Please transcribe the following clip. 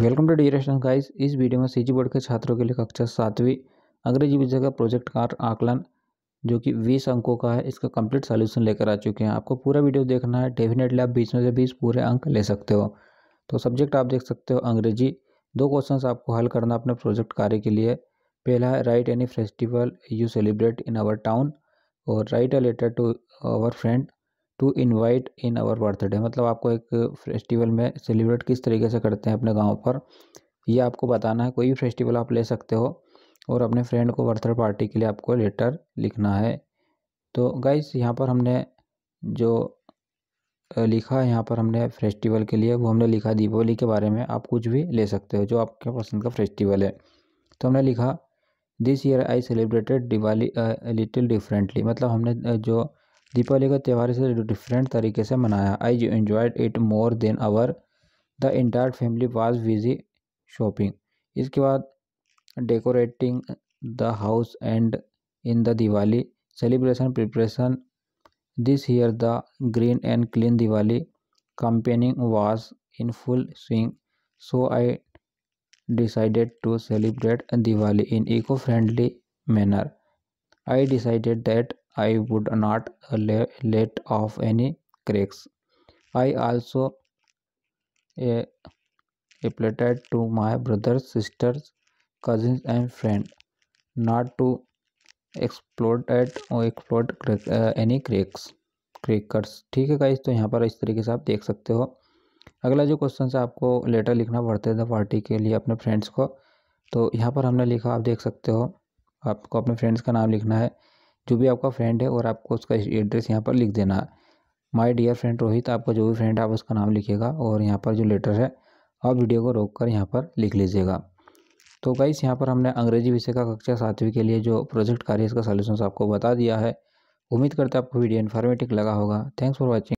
Welcome to डियरेशन guys इस video में सीजी बोर्ड के छात्रों के लिए कक्षा सातवीं अंग्रेजी विषय का प्रोजेक्ट कार आकलन जो कि बीस अंकों का है इसका कंप्लीट सॉल्यूशन लेकर आ चुके हैं आपको पूरा वीडियो देखना है डेफिनेटली आप बीस में से बीस पूरे अंक ले सकते हो तो सब्जेक्ट आप देख सकते हो अंग्रेजी दो क्वेश्चन आपको हल करना अपने प्रोजेक्ट कार्य के लिए पहला है write any festival you celebrate in our town और write a letter to our friend to invite in our birthday मतलब आपको एक फेस्टिवल में सेलिब्रेट किस तरीके से करते हैं अपने गांव पर ये आपको बताना है कोई भी फेस्टिवल आप ले सकते हो और अपने फ्रेंड को बर्थडे पार्टी के लिए आपको लेटर लिखना है तो गाइस यहाँ पर हमने जो लिखा है यहाँ पर हमने फेस्टिवल के लिए वो हमने लिखा दीपावली के बारे में आप कुछ भी ले सकते हो जो आपके पसंद का फेस्टिवल है तो हमने लिखा this year I celebrated Diwali little differently मतलब हमने जो दीपावली का त्यौहार इसे डिफरेंट तरीके से मनाया I you enjoyed it more than our the entire family was busy shopping इसके बाद decorating the house and in the Diwali celebration preparation this year the green and clean Diwali campaigning was in full swing so I decided to celebrate Diwali in eco friendly manner I decided that I would not let off any cracks. I also uh, applied to my brothers, sisters, cousins, and friends not to exploit at or exploit uh, any cracks crackers ठीक है guys तो यहाँ पर इस तरीके से आप देख सकते हो अगला जो क्वेश्चन है आपको लेटर लिखना पड़ता है पार्टी के लिए अपने फ्रेंड्स को तो यहाँ पर हमने लिखा आप देख सकते हो आपको अपने फ्रेंड्स का नाम लिखना है जो भी आपका फ्रेंड है और आपको उसका एड्रेस यहाँ पर लिख देना है माई डियर फ्रेंड रोहित आपका जो भी फ्रेंड है आप उसका नाम लिखिएगा और यहाँ पर जो लेटर है आप वीडियो को रोक कर यहाँ पर लिख लीजिएगा तो गाइस यहाँ पर हमने अंग्रेजी विषय का कक्षा सातवीं के लिए जो प्रोजेक्ट कार्य इसका सोल्यूशन आपको बता दिया है उम्मीद करते हैं आपको वीडियो इन्फॉर्मेटिव लगा होगा थैंक्स फॉर वॉचिंग